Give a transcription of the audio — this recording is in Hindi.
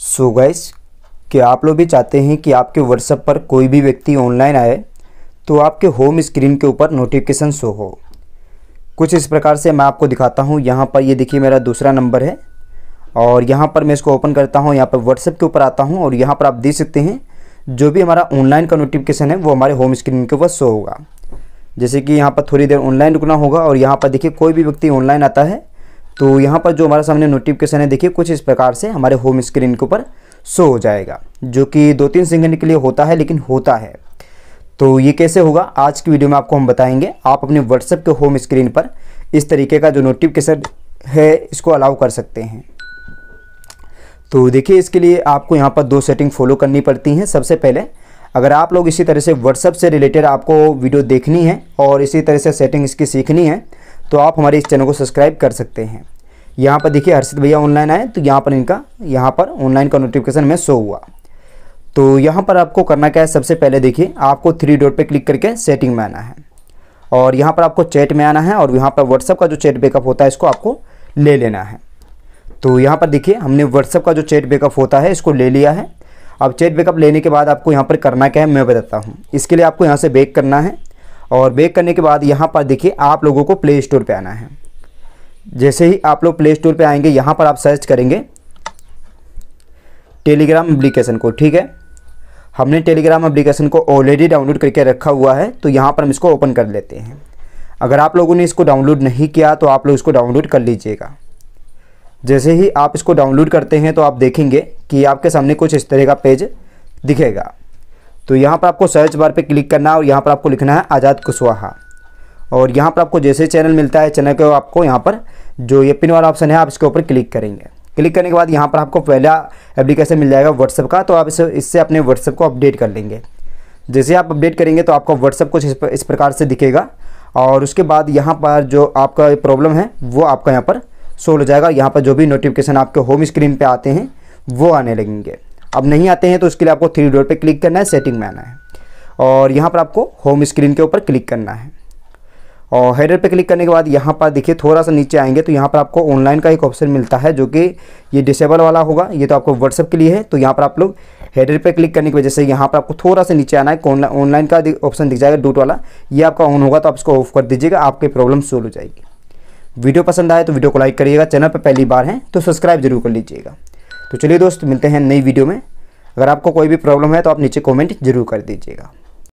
सो so गैस क्या आप लोग भी चाहते हैं कि आपके व्हाट्सएप पर कोई भी व्यक्ति ऑनलाइन आए तो आपके होम स्क्रीन के ऊपर नोटिफिकेशन शो हो कुछ इस प्रकार से मैं आपको दिखाता हूँ यहाँ पर ये देखिए मेरा दूसरा नंबर है और यहाँ पर मैं इसको ओपन करता हूँ यहाँ पर व्हाट्सएप के ऊपर आता हूँ और यहाँ पर आप देख सकते हैं जो भी हमारा ऑनलाइन का नोटिफिकेशन है वो हमारे होम स्क्रीन के ऊपर शो होगा जैसे कि यहाँ पर थोड़ी देर ऑनलाइन रुकना होगा और यहाँ पर देखिए कोई भी व्यक्ति ऑनलाइन आता है तो यहाँ पर जो हमारे सामने नोटिफिकेशन है देखिए कुछ इस प्रकार से हमारे होम स्क्रीन के ऊपर शो हो जाएगा जो कि दो तीन सेकंड के लिए होता है लेकिन होता है तो ये कैसे होगा आज की वीडियो में आपको हम बताएंगे आप अपने व्हाट्सएप के होम स्क्रीन पर इस तरीके का जो नोटिफिकेशन है इसको अलाउ कर सकते हैं तो देखिए इसके लिए आपको यहाँ पर दो सेटिंग फॉलो करनी पड़ती हैं सबसे पहले अगर आप लोग इसी तरह से व्हाट्सअप से रिलेटेड आपको वीडियो देखनी है और इसी तरह से सेटिंग इसकी सीखनी है तो आप हमारे इस चैनल को सब्सक्राइब कर सकते हैं यहाँ पर देखिए हर्षित भैया ऑनलाइन आए तो यहाँ पर इनका यहाँ पर ऑनलाइन का नोटिफिकेशन में शो हुआ तो यहाँ पर आपको करना क्या है सबसे पहले देखिए आपको थ्री डॉट पे क्लिक करके सेटिंग में आना है और यहाँ पर आपको चैट में आना है और यहाँ पर व्हाट्सअप का जो चैट बैकअप होता है इसको आपको ले लेना है तो यहाँ पर देखिए हमने व्हाट्सअप का जो चैट बैकअप होता है इसको ले लिया है अब चैट बैकअप लेने के बाद आपको यहाँ पर करना क्या है मैं बताता हूँ इसके लिए आपको यहाँ से बैक करना है और बैक करने के बाद यहाँ पर देखिए आप लोगों को प्ले स्टोर पर आना है जैसे ही आप लोग प्ले स्टोर पर आएंगे यहाँ पर आप सर्च करेंगे टेलीग्राम एप्लीकेशन को ठीक है हमने टेलीग्राम एप्लीकेशन को ऑलरेडी डाउनलोड करके रखा हुआ है तो यहाँ पर हम इसको ओपन कर लेते हैं अगर आप लोगों ने इसको डाउनलोड नहीं किया तो आप लोग इसको डाउनलोड कर लीजिएगा जैसे ही आप इसको डाउनलोड करते हैं तो आप देखेंगे कि आपके सामने कुछ इस तरह का पेज दिखेगा तो यहाँ पर आपको सर्च बार पर क्लिक करना और यहाँ पर आपको लिखना है आज़ाद कुशवाहा और यहाँ पर आपको जैसे चैनल मिलता है चैनल को आपको यहाँ पर जो ये पिन वाला ऑप्शन है आप इसके ऊपर क्लिक करेंगे क्लिक करने के बाद यहाँ पर आपको पहला एप्लीकेशन मिल जाएगा व्हाट्सअप का तो आप इसे इससे अपने व्हाट्सअप को अपडेट कर लेंगे जैसे आप अपडेट करेंगे तो आपका व्हाट्सअप कुछ इस प्रकार से दिखेगा और उसके बाद यहाँ पर जो आपका प्रॉब्लम है वो आपका यहाँ पर सोल्व हो जाएगा यहाँ पर जो भी नोटिफिकेशन आपके होम स्क्रीन पर आते हैं वो आने लगेंगे अब नहीं आते हैं तो उसके लिए आपको थ्री डॉट पर क्लिक करना है सेटिंग में आना है और यहाँ पर आपको होम स्क्रीन के ऊपर क्लिक करना है और हेडर पे क्लिक करने के बाद यहाँ पर देखिए थोड़ा सा नीचे आएंगे तो यहाँ पर आपको ऑनलाइन का एक ऑप्शन मिलता है जो कि ये डिसेबल वाला होगा ये तो आपको व्हाट्सअप के लिए है तो यहाँ पर आप लोग हेडर पे क्लिक करने की वजह से यहाँ पर आपको थोड़ा सा नीचे आना है ऑनलाइन का ऑप्शन दिख जाएगा डूट वाला ये आपका ऑन होगा तो आप इसको ऑफ कर दीजिएगा आपकी प्रॉब्लम सोल्व हो जाएगी वीडियो पसंद आए तो वीडियो को लाइक करिएगा चैनल पर पहली बार हैं तो सब्सक्राइब जरूर कर लीजिएगा तो चलिए दोस्त मिलते हैं नई वीडियो में अगर आपको कोई भी प्रॉब्लम है तो आप नीचे कॉमेंट जरूर कर दीजिएगा